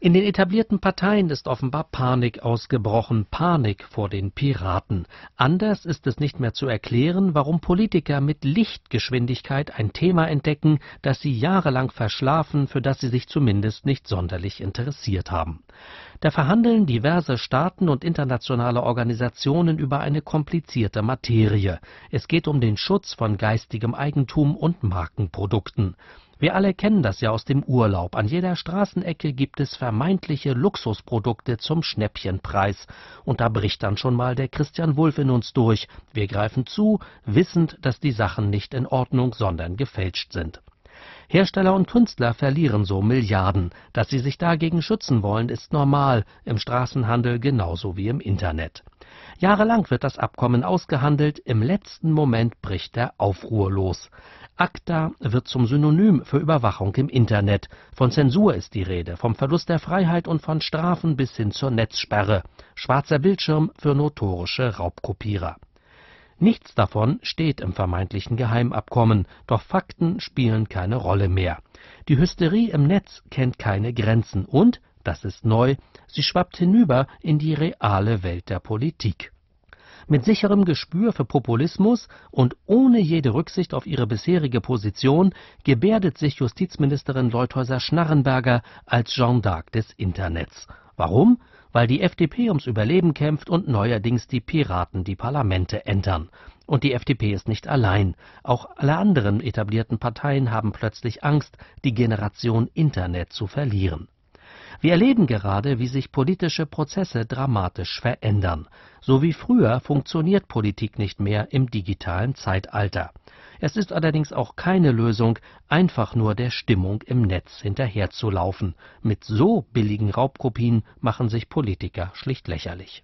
In den etablierten Parteien ist offenbar Panik ausgebrochen, Panik vor den Piraten. Anders ist es nicht mehr zu erklären, warum Politiker mit Lichtgeschwindigkeit ein Thema entdecken, das sie jahrelang verschlafen, für das sie sich zumindest nicht sonderlich interessiert haben. Da verhandeln diverse Staaten und internationale Organisationen über eine komplizierte Materie. Es geht um den Schutz von geistigem Eigentum und Markenprodukten. Wir alle kennen das ja aus dem Urlaub. An jeder Straßenecke gibt es vermeintliche Luxusprodukte zum Schnäppchenpreis. Und da bricht dann schon mal der Christian Wulff in uns durch. Wir greifen zu, wissend, dass die Sachen nicht in Ordnung, sondern gefälscht sind. Hersteller und Künstler verlieren so Milliarden. Dass sie sich dagegen schützen wollen, ist normal, im Straßenhandel genauso wie im Internet. Jahrelang wird das Abkommen ausgehandelt, im letzten Moment bricht der Aufruhr los. ACTA wird zum Synonym für Überwachung im Internet. Von Zensur ist die Rede, vom Verlust der Freiheit und von Strafen bis hin zur Netzsperre. Schwarzer Bildschirm für notorische Raubkopierer. Nichts davon steht im vermeintlichen Geheimabkommen, doch Fakten spielen keine Rolle mehr. Die Hysterie im Netz kennt keine Grenzen und, das ist neu, sie schwappt hinüber in die reale Welt der Politik mit sicherem Gespür für Populismus und ohne jede Rücksicht auf ihre bisherige Position gebärdet sich Justizministerin Leuthäuser-Schnarrenberger als Jean d'Arc des Internets. Warum? Weil die FDP ums Überleben kämpft und neuerdings die Piraten die Parlamente entern. Und die FDP ist nicht allein. Auch alle anderen etablierten Parteien haben plötzlich Angst, die Generation Internet zu verlieren wir erleben gerade, wie sich politische Prozesse dramatisch verändern. So wie früher funktioniert Politik nicht mehr im digitalen Zeitalter. Es ist allerdings auch keine Lösung, einfach nur der Stimmung im Netz hinterherzulaufen. Mit so billigen Raubkopien machen sich Politiker schlicht lächerlich